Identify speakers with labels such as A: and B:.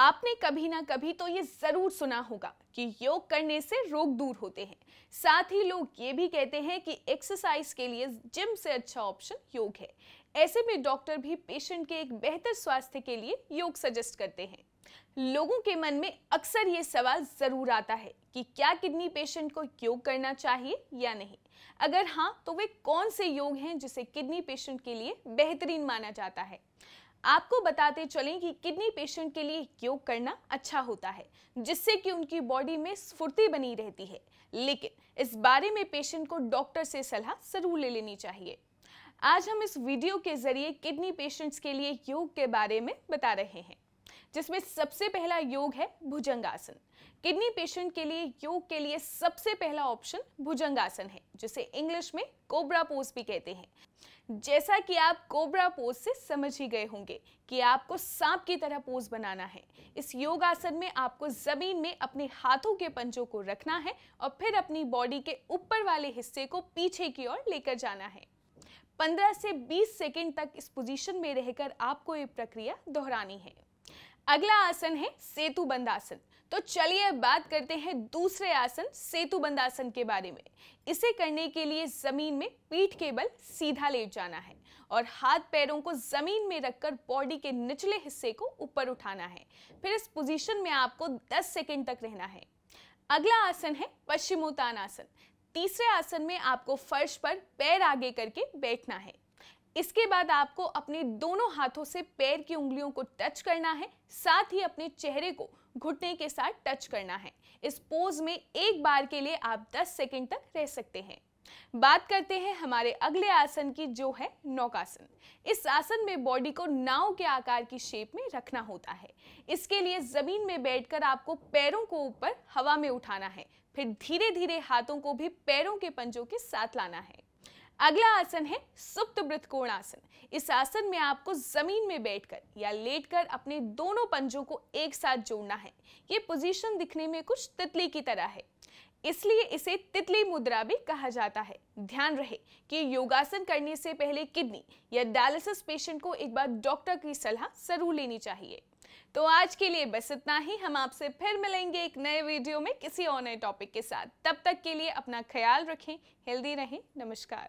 A: आपने कभी ना कभी तो ये ज़रूर सुना होगा कि योग करने से रोग दूर होते हैं साथ ही लोग ये भी कहते हैं कि एक्सरसाइज के लिए जिम से अच्छा ऑप्शन योग है ऐसे में डॉक्टर भी पेशेंट के एक बेहतर स्वास्थ्य के लिए योग सजेस्ट करते हैं लोगों के मन में अक्सर ये सवाल ज़रूर आता है कि क्या किडनी पेशेंट को योग करना चाहिए या नहीं अगर हाँ तो वे कौन से योग हैं जिसे किडनी पेशेंट के लिए बेहतरीन माना जाता है आपको बताते चलें कि किडनी पेशेंट के लिए योग करना अच्छा होता है जिससे कि उनकी बॉडी में स्फूर्ति बनी रहती है लेकिन इस बारे में पेशेंट को डॉक्टर से सलाह जरूर ले लेनी चाहिए आज हम इस वीडियो के जरिए किडनी पेशेंट्स के लिए योग के बारे में बता रहे हैं जिसमें सबसे पहला योग है भुजंगासन किडनी पेशेंट के लिए योग के लिए सबसे पहला ऑप्शन भुजंगासन है जिसे इंग्लिश में कोबरा पोज भी कहते हैं जैसा कि आप कोबरा पोज से समझ ही गए होंगे कि आपको सांप की तरह पोज बनाना है इस योगासन में आपको जमीन में अपने हाथों के पंजों को रखना है और फिर अपनी बॉडी के ऊपर वाले हिस्से को पीछे की ओर लेकर जाना है 15 से 20 सेकंड तक इस पोजीशन में रहकर आपको ये प्रक्रिया दोहरानी है अगला आसन है सेतु बंद आसन तो चलिए अब बात करते हैं दूसरे आसन सेतु बंद आसन के बारे में इसे करने के लिए जमीन में पीठ के बल सीधा लेट जाना है और हाथ पैरों को जमीन में रखकर बॉडी के निचले हिस्से को ऊपर उठाना है फिर इस पोजीशन में आपको 10 सेकंड तक रहना है अगला आसन है पश्चिमोत्तान आसन तीसरे आसन में आपको फर्श पर पैर आगे करके बैठना है इसके बाद आपको अपने दोनों हाथों से पैर की उंगलियों को टच करना है साथ ही अपने चेहरे को घुटने के साथ टच करना है इस पोज में एक बार के लिए आप 10 सेकंड तक रह सकते हैं बात करते हैं हमारे अगले आसन की जो है नौकासन इस आसन में बॉडी को नाव के आकार की शेप में रखना होता है इसके लिए जमीन में बैठकर आपको पैरों को ऊपर हवा में उठाना है फिर धीरे धीरे हाथों को भी पैरों के पंजों के साथ लाना है अगला आसन है सुप्त कोण आसन इस आसन में आपको जमीन में बैठकर या लेटकर अपने दोनों पंजों को एक साथ जोड़ना है ये पोजीशन दिखने में कुछ तितली की तरह है इसलिए इसे तितली मुद्रा भी कहा जाता है ध्यान रहे कि योगासन करने से पहले किडनी या डायलिसिस पेशेंट को एक बार डॉक्टर की सलाह जरूर लेनी चाहिए तो आज के लिए बस इतना ही हम आपसे फिर मिलेंगे एक नए वीडियो में किसी और नए टॉपिक के साथ तब तक के लिए अपना ख्याल रखें हेल्दी रहें नमस्कार